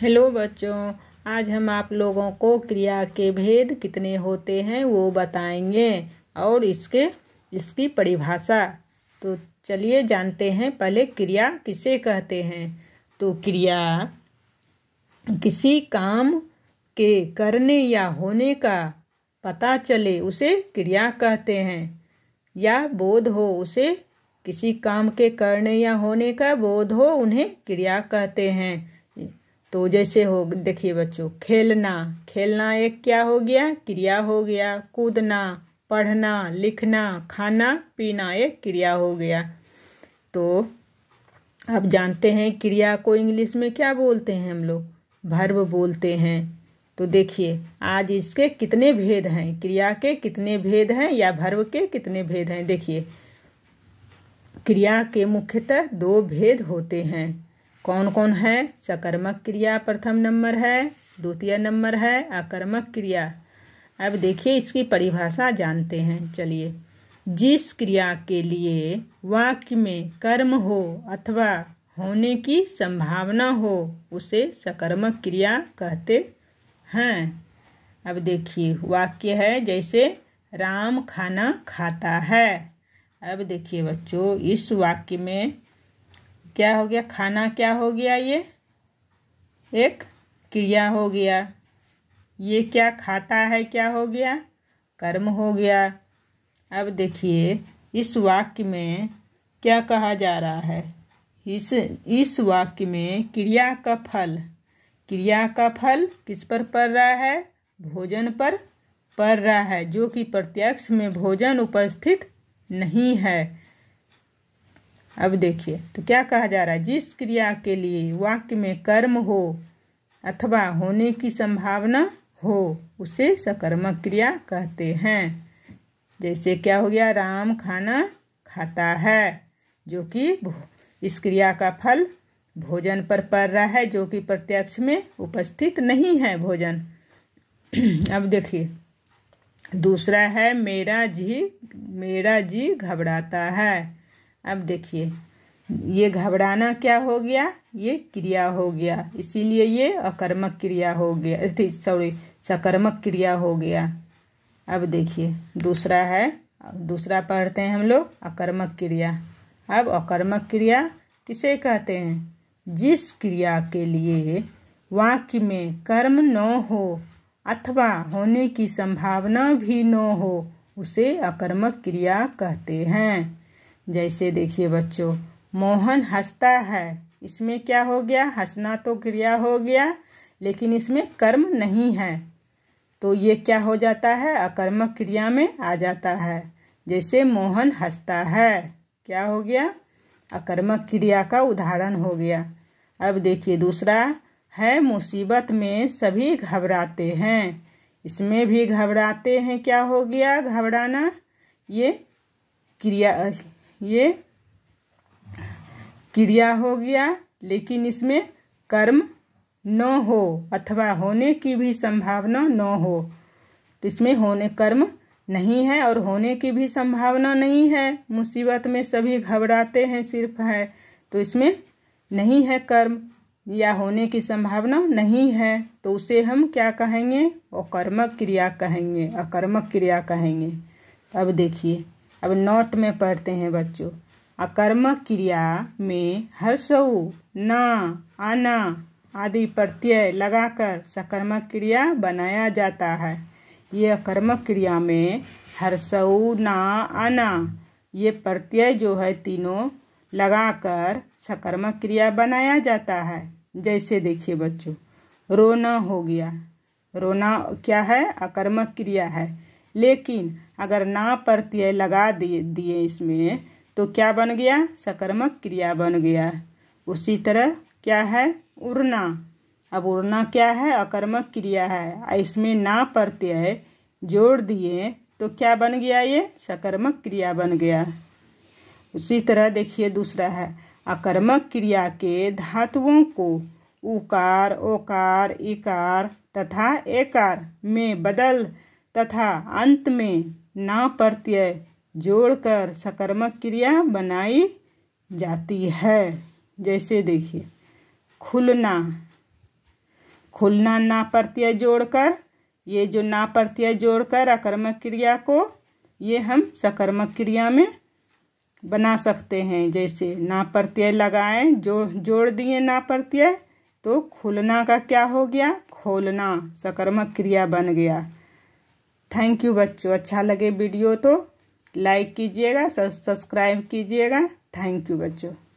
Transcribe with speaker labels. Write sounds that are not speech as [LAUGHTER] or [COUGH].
Speaker 1: hello बच्चों आज हम आप लोगों को क्रिया के भेद कितने होते हैं वो बताएंगे और इसके इसकी परिभाषा तो चलिए जानते हैं पहले क्रिया किसे कहते हैं तो क्रिया किसी काम के करने या होने का पता चले उसे क्रिया कहते हैं या बोध हो उसे किसी काम के करने या होने का बोध हो उन्हें क्रिया कहते हैं तो जैसे हो देखिए बच्चों खेलना खेलना एक क्या हो गया क्रिया हो गया कूदना पढ़ना लिखना खाना पीना एक क्रिया हो गया तो आप जानते हैं क्रिया को इंग्लिश में क्या बोलते हैं हम लोग भर्व बोलते हैं तो देखिए आज इसके कितने भेद हैं क्रिया के कितने भेद हैं या भर्व के कितने भेद हैं देखिए क्रिया के मुख्यतः दो भेद होते हैं कौन कौन है सकर्मक क्रिया प्रथम नंबर है द्वितीय नंबर है अकर्मक क्रिया अब देखिए इसकी परिभाषा जानते हैं चलिए जिस क्रिया के लिए वाक्य में कर्म हो अथवा होने की संभावना हो उसे सकर्मक क्रिया कहते हैं अब देखिए वाक्य है जैसे राम खाना खाता है अब देखिए बच्चों इस वाक्य में क्या हो गया खाना क्या हो गया ये एक क्रिया हो गया ये क्या खाता है क्या हो गया कर्म हो गया अब देखिए इस वाक्य में क्या कहा जा रहा है इस इस वाक्य में क्रिया का फल क्रिया का फल किस पर पड़ रहा है भोजन पर पड़ रहा है जो कि प्रत्यक्ष में भोजन उपस्थित नहीं है अब देखिए तो क्या कहा जा रहा है जिस क्रिया के लिए वाक्य में कर्म हो अथवा होने की संभावना हो उसे सकर्मक क्रिया कहते हैं जैसे क्या हो गया राम खाना खाता है जो कि इस क्रिया का फल भोजन पर पड़ रहा है जो कि प्रत्यक्ष में उपस्थित नहीं है भोजन [CLEARS THROAT] अब देखिए दूसरा है मेरा जी मेरा जी घबराता है अब देखिए ये घबराना क्या हो गया ये क्रिया हो गया इसीलिए ये अकर्मक क्रिया हो गया सॉरी सकर्मक क्रिया हो गया अब देखिए दूसरा है दूसरा पढ़ते हैं हम लोग अकर्मक क्रिया अब अकर्मक क्रिया किसे कहते हैं जिस क्रिया के लिए वाक्य में कर्म न हो अथवा होने की संभावना भी न हो उसे अकर्मक क्रिया कहते हैं जैसे देखिए बच्चों मोहन हंसता है इसमें क्या हो गया हंसना तो क्रिया हो गया लेकिन इसमें कर्म नहीं है तो ये क्या हो जाता है अकर्मक क्रिया में आ जाता है जैसे मोहन हंसता है क्या हो गया अकर्मक क्रिया का उदाहरण हो गया अब देखिए दूसरा है मुसीबत में सभी घबराते हैं इसमें भी घबराते हैं क्या हो गया घबराना ये क्रिया ये क्रिया हो गया लेकिन इसमें कर्म न हो अथवा होने की भी संभावना न हो तो इसमें होने कर्म नहीं है और होने की भी संभावना नहीं है मुसीबत में सभी घबराते हैं सिर्फ है तो इसमें नहीं है कर्म या होने की संभावना नहीं है तो उसे हम क्या कहेंगे अकर्मक क्रिया कहेंगे अकर्मक क्रिया कहेंगे अब देखिए अब नोट में पढ़ते हैं बच्चों अकर्मक क्रिया में हर्षऊ ना आना आदि प्रत्यय लगाकर सकर्मक क्रिया बनाया जाता है ये अकर्मक क्रिया में हर्षऊ ना आना ये प्रत्यय जो है तीनों लगाकर सकर्मक क्रिया बनाया जाता है जैसे देखिए बच्चों रोना हो गया रोना क्या है अकर्मक क्रिया है लेकिन अगर ना प्रत्यय लगा दिए दिए इसमें तो क्या बन गया सकर्मक क्रिया बन गया उसी तरह क्या है उड़ना अब उड़ना क्या है अकर्मक क्रिया है इसमें ना प्रत्यय जोड़ दिए तो क्या बन गया ये सकर्मक क्रिया बन गया उसी तरह देखिए दूसरा है अकर्मक क्रिया के धातुओं को उकार ओकार इकार तथा एकार में बदल तथा अंत में ना प्रत्यय जोड़कर सकर्मक क्रिया बनाई जाती है जैसे देखिए खुलना खुलना ना प्रत्यय जोड़कर ये जो ना प्रत्यय जोड़कर अकर्मक क्रिया को ये हम सकर्मक क्रिया में बना सकते हैं जैसे ना प्रत्यय लगाएं जो जोड़ दिए ना प्रत्यय तो खुलना का क्या हो गया खोलना सकर्मक क्रिया बन गया थैंक यू बच्चों अच्छा लगे वीडियो तो लाइक कीजिएगा सब्सक्राइब कीजिएगा थैंक यू बच्चों